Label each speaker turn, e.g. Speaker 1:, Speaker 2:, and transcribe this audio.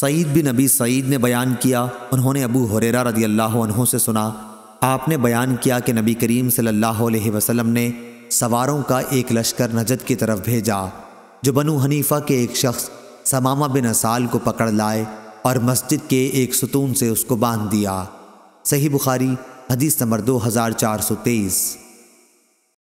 Speaker 1: सईद बिन नबी सईद ने बयान किया उन्होंने अबू हुरेरा रदी अल्लाह से सुना आपने बयान किया कि नबी करीम सल्लल्लाहु अलैहि वसल्लम ने सवारों का एक लश्कर नजद की तरफ भेजा जो बनु हनीफा के एक शख्स समामा बिन असाल को पकड़ लाए और मस्जिद के एक सुतून से उसको बांध दिया सही बुखारी हदीस नंबर दो हज़ार चार सौ तेईस